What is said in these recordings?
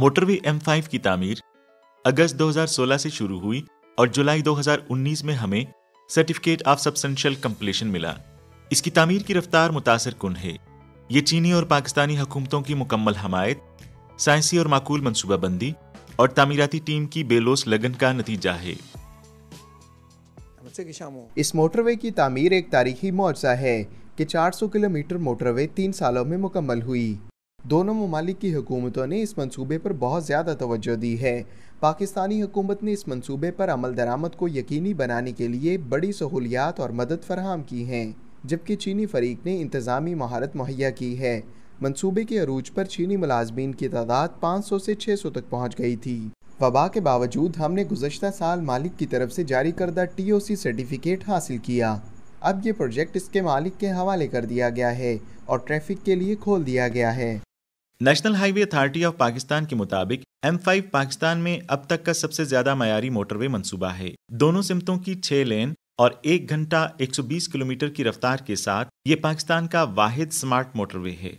motorway M5 की तमीर अगस्त 2016 से शुरू हुई और जुलाई 2019 में हमें सर्टिफिकेट ऑफ सब्सटेंशियल कम्पलेशन मिला इसकी तमीर की रफ्तार मुतासर कन है ये चीनी और पाकिस्तानी हुकूमतों की मुकम्मल हमायत साइंसी और माकूल मनसूबाबंदी और तमीराती टीम की बेलोस लगन का नतीजा है इस मोटरवे की तमीर एक तारीखी मुआवजा है कि 400 किलोमीटर मोटरवे तीन सालों में मुकम्मल हुई दोनों ममालिक की हुकूमतों ने इस मनसूबे पर बहुत ज़्यादा तोज्जो दी है पाकिस्तानी हुकूमत ने इस मनसूबे पर अमल दरामद को यकीनी बनाने के लिए बड़ी सहूलियात और मदद फरहम की हैं जबकि चीनी फरीक ने इंतज़ामी महारत मुहैया की है मनसूबे के अरूज पर चीनी मुलाजमीन की तादाद पाँच सौ से छः सौ तक पहुँच गई थी वबा के बावजूद हमने गुजशत साल मालिक की तरफ से जारी करदा टी ओ सी सर्टिफिकेट हासिल किया अब ये प्रोजेक्ट इसके मालिक के हवाले कर दिया गया है और ट्रैफिक के लिए खोल दिया गया है national highway authority of Pakistan के मुताबिक एम फाइव पाकिस्तान में अब तक का सबसे ज्यादा मयारी मोटरवे मंसूबा है दोनों सिमतों की छह लेन और एक घंटा 120 किलोमीटर की रफ्तार के साथ ये पाकिस्तान का वाहिद स्मार्ट मोटरवे है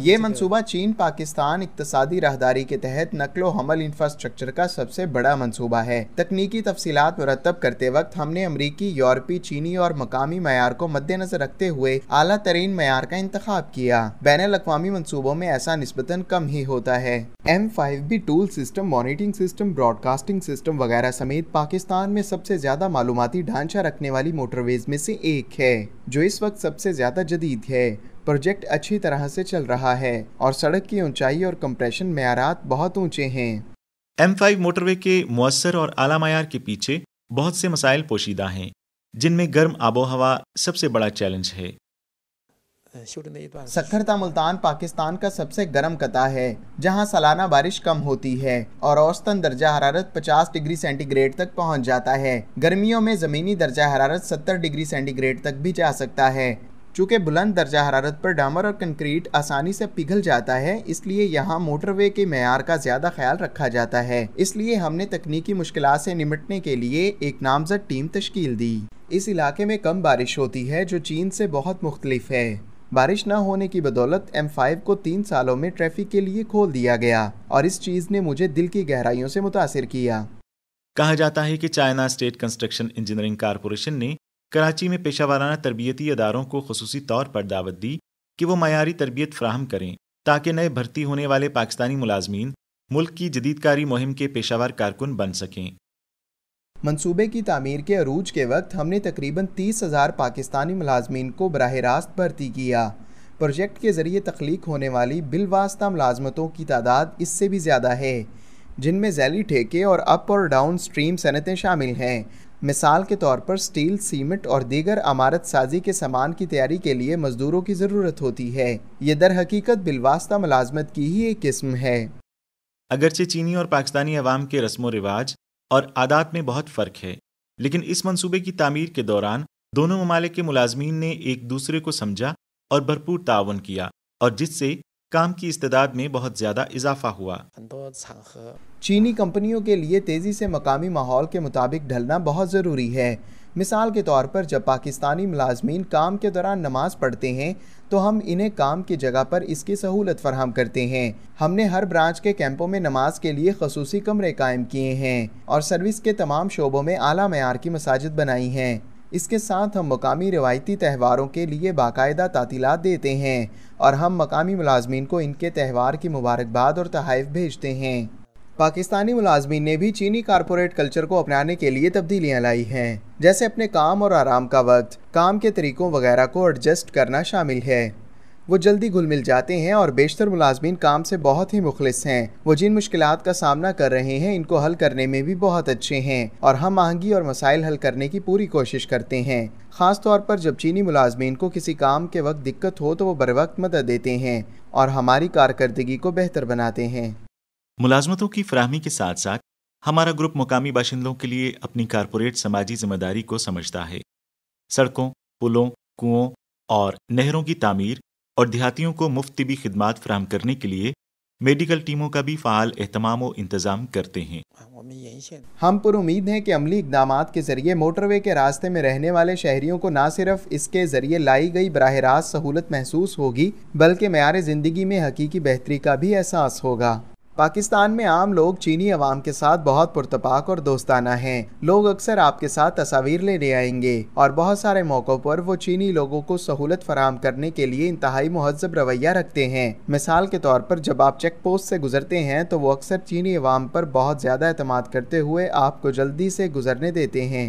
ये मनसूबा चीन पाकिस्तान इकतसादी राहदारी के तहत नकलो हमल इंफ्रास्ट्रक्चर का सबसे बड़ा मनसूबा है तकनीकी तफसीत मुरतब करते वक्त हमने अमरीकी यूरोपी चीनी और मकामी मैार को मद्देनजर रखते हुए अला तरीन मैार का इंतखब किया बैन अवी मनसूबों में ऐसा नस्बता कम ही होता है M five B toll system monitoring system broadcasting system वगैरह समेत पाकिस्तान में सबसे ज्यादा मालूमती ढांचा रखने वाली मोटरवेज में से एक है जो इस वक्त सबसे ज्यादा जदीद है प्रोजेक्ट अच्छी तरह से चल रहा है और सड़क की ऊंचाई और कंप्रेशन मैारात बहुत ऊंचे हैं एम फाइव मोटरवे के मौसर और आला मैार के पीछे बहुत से मसाइल पोशीदा हैं जिनमें गर्म आबो हवा सबसे बड़ा चैलेंज है सखरता मुल्तान पाकिस्तान का सबसे गर्म कता है जहां सालाना बारिश कम होती है और औसतन दर्जा हरारत 50 डिग्री सेंटीग्रेड तक पहुंच जाता है गर्मियों में ज़मीनी दर्जा हरारत 70 डिग्री सेंटीग्रेड तक भी जा सकता है चूँकि बुलंद दर्जा हरारत पर डामर और कंक्रीट आसानी से पिघल जाता है इसलिए यहाँ मोटरवे के मैार का ज्यादा ख्याल रखा जाता है इसलिए हमने तकनीकी मुश्किल से निमटने के लिए एक नामजद टीम तश्कील दी इस इलाके में कम बारिश होती है जो चीन से बहुत मुख्तलिफ है बारिश न होने की बदौलत एम फाइव को तीन सालों में ट्रैफिक के लिए खोल दिया गया और इस चीज़ ने मुझे दिल की गहराइयों से मुतासर किया कहा जाता है कि China state construction engineering corporation ने कराची में पेशा वाराना तरबियती अदारों को खसूसी तौर पर दावत दी कि वो मयारी तरबियत फ्राहम करें ताकि नए भर्ती होने वाले पाकिस्तानी मुलाजमीन मुल्क की जदीदकारी मुहिम के पेशावर कारकुन बन सकें मनसूबे की तमीर के अरूज के वक्त हमने तकरीबन तीस हज़ार पाकिस्तानी मुलाजमीन को बरह रास्त भर्ती किया प्रोजेक्ट के ज़रिए तख्लीक होने वाली बिलवास्ता मुलाजमतों की तादाद इससे भी ज़्यादा है जिनमें जैली ठेके और अप और डाउन स्ट्रीम सनतें शामिल हैं मिसाल के तौर पर स्टील सीमेंट और दीगर अमारत साजी के सामान की तैयारी के लिए मजदूरों की ज़रूरत होती है ये दर हकीकत बिलवास्ता मुलाजमत की ही एक किस्म है अगरचे चीनी और पाकिस्तानी अवाम के रस्म रिवाज और आदात में बहुत फ़र्क है लेकिन इस मनसूबे की तमीर के दौरान दोनों ममालिक के मुलाजमीन ने एक दूसरे को समझा और भरपूर ताउन किया और जिससे काम की इस्तेदाद में बहुत ज़्यादा इजाफा हुआ चीनी कंपनियों के लिए तेज़ी से मकामी माहौल के मुताबिक ढलना बहुत ज़रूरी है मिसाल के तौर पर जब पाकिस्तानी मुलाजमीन काम के दौरान नमाज पढ़ते हैं तो हम इन्हें काम की जगह पर इसकी सहूलत फरहम करते हैं हमने हर ब्रांच के कैंपों में नमाज के लिए खसूसी कमरे कायम किए हैं और सर्विस के तमाम शोबों में आला मैार की मसाजिद बनाई हैं इसके साथ हम मकामी रिवायती त्यौहारों के लिए बाकायदा तातीलत देते हैं और हम मकामी मुलाजमीन को इनके त्यौहार की मुबारकबाद और तहफ़ भेजते हैं पाकिस्तानी मुलाजमीन ने भी चीनी कारपोरेट कल्चर को अपनाने के लिए तब्दीलियाँ लाई हैं जैसे अपने काम और आराम का वक्त काम के तरीकों वगैरह को एडजस्ट करना शामिल है वो जल्दी घुल मिल जाते हैं और बेशतर मुलाजमीन काम से बहुत ही मुखलिस हैं वो जिन मुश्किल का सामना कर रहे हैं इनको हल करने में भी बहुत अच्छे हैं और हम महंगी और मसाइल हल करने की पूरी कोशिश करते हैं ख़ास तौर पर जब चीनी मुलाजमीन को किसी काम के वक्त दिक्कत हो तो वो बर वक्त मदद देते हैं और हमारी कारकर्दगी को बेहतर बनाते हैं मुलाजमतों की फ्राहमी के साथ साथ हमारा ग्रुप मुकामी बाशिंदों के लिए अपनी कारपोरेट समाजी जिम्मेदारी को समझता है सड़कों पुलों कुओं और नहरों की तामीर और देहातियों को मुफ्त तबी खदमात फ्राहम करने के लिए मेडिकल टीमों का भी फ़ाल अहतमाम इंतज़ाम करते हैं हम पर उम्मीद हैं कि अमली इकदाम के जरिए मोटरवे के रास्ते में रहने वाले शहरियों को न सिर्फ इसके जरिए लाई गई बरह रास्त सहूलत महसूस होगी बल्कि मैार ज़िंदगी में हकीकी बेहतरी का भी एहसास होगा पाकिस्तान में आम लोग चीनी अवाम के साथ बहुत पुरतपाक और दोस्ताना हैं लोग अक्सर आपके साथ तस्वीर लेने आएंगे और बहुत सारे मौक़ों पर वो चीनी लोगों को सहूलत फराम करने के लिए इंतहाई महजब रवैया रखते हैं मिसाल के तौर पर जब आप चेक पोस्ट से गुजरते हैं तो वो अक्सर चीनी अवाम पर बहुत ज़्यादा अहतमाद करते हुए आपको जल्दी से गुजरने देते हैं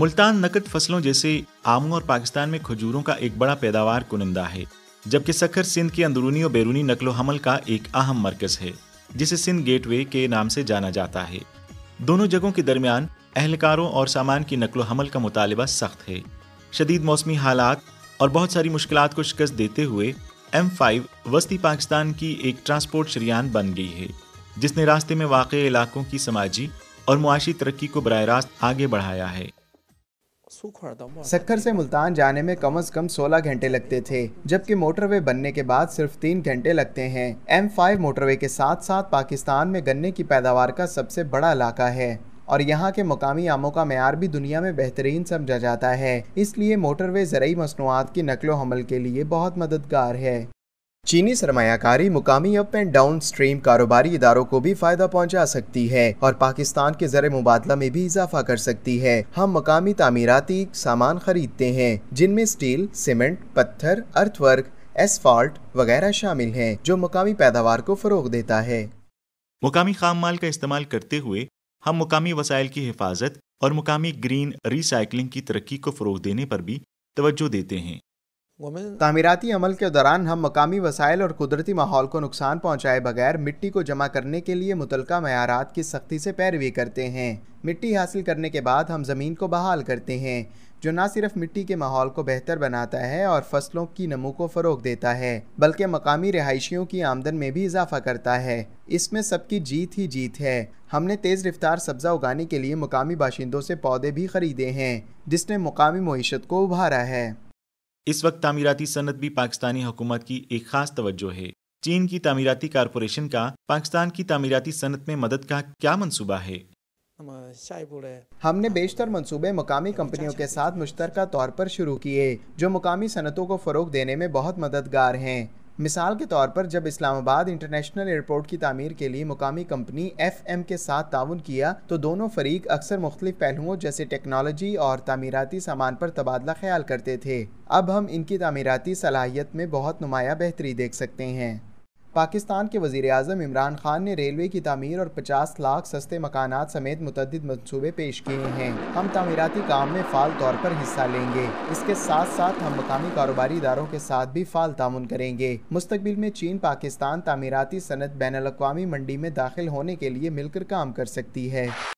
मुल्तान नकद फसलों जैसे आमों और पाकिस्तान में खजूरों का एक बड़ा पैदावार कुनिंदा है जबकि सखर सिंध की अंदरूनी और बैरूनी नकलो हमल का एक अहम मरकज है जिसे सिंध गेटवे के नाम से जाना जाता है दोनों जगहों के दरमियान अहलकारों और सामान की नकलो हमल का मुतालबा सख्त है शदीद मौसमी हालात और बहुत सारी मुश्किल को शिकस्त देते हुए एम फाइव वस्ती पाकिस्तान की एक ट्रांसपोर्ट शरियान बन गई है जिसने रास्ते में वाक़ इलाकों की समाजी और मुआशी तरक्की को बर रास्त आगे बढ़ाया है सक्खर से मुल्तान जाने में कम अज कम 16 घंटे लगते थे जबकि मोटरवे बनने के बाद सिर्फ तीन घंटे लगते हैं एम फाइव मोटरवे के साथ साथ पाकिस्तान में गन्ने की पैदावार का सबसे बड़ा इलाका है और यहाँ के मकामी आमों का मैार भी दुनिया में बेहतरीन समझा जाता है इसलिए मोटरवे ज़रूरी मसनूआत की नकलो हमल के लिए बहुत मददगार है चीनी सरमाकारी मुकामी अप एंड डाउन स्ट्रीम कारोबारी इदारों को भी फायदा पहुंचा सकती है और पाकिस्तान के जर मुबादला में भी इजाफा कर सकती है हम मकामी तमीराती सामान खरीदते हैं जिनमें स्टील सीमेंट पत्थर अर्थवर्क एसफॉल्ट वगैरह शामिल हैं जो मुकामी पैदावार को फरोग देता है मुकामी खाम माल का इस्तेमाल करते हुए हम मुकामी वसाइल की हिफाजत और मुकामी ग्रीन रिसाइकलिंग की तरक्की को फरोग देने पर भी तवज्जो देते हैं तामीराती अमल के दौरान हम मकामी वसायल और कुदरती माहौल को नुकसान पहुंचाए बगैर मिट्टी को जमा करने के लिए मुतलका मैारात की सख्ती से पैरवी करते हैं मिट्टी हासिल करने के बाद हम ज़मीन को बहाल करते हैं जो न सिर्फ मिट्टी के माहौल को बेहतर बनाता है और फसलों की नमू को फ़रोग देता है बल्कि मकामी रिहाइशियों की आमदन में भी इजाफा करता है इसमें सबकी जीत ही जीत है हमने तेज़ रफ्तार सब्ज़ा उगाने के लिए मकामी बाशिंदों से पौधे भी ख़रीदे हैं जिसने मकामी मीशत को उभारा है इस वक्त तामीराती सनत भी पाकिस्तानी हुकूमत की एक खास तवज्जो है चीन की तामीराती कारपोरेशन का पाकिस्तान की तामीराती सनत में मदद का क्या मनसूबा है हमने बेशतर मंसूबे मकामी कंपनियों के साथ मुश्तर तौर पर शुरू किए जो मकामी सनतों को फ़रोग देने में बहुत मददगार हैं मिसाल के तौर पर जब इस्लामाबाद इंटरनेशनल एयरपोर्ट की तमीर के लिए मुकामी कंपनी एफ एम के साथ ताउन किया तो दोनों फरीक अक्सर मुख्तलिफ पहलुओं जैसे टेक्नोलॉजी और तमीराती सामान पर तबादला ख्याल करते थे अब हम इनकी तमीराती सलाहियत में बहुत नुमाया बेहतरी देख सकते हैं पाकिस्तान के वजीर अजम इमरान खान ने रेलवे की तमीर और पचास लाख सस्ते मकान समेत मुतद मनसूबे पेश किए हैं हम तमीराती काम में फाल तौर पर हिस्सा लेंगे इसके साथ साथ हम मकामी कारोबारी इदारों के साथ भी फाल तामन करेंगे मुस्तबिल में चीन पाकिस्तान तमीराती सनत बैन अवी मंडी में दाखिल होने के लिए मिलकर काम कर सकती है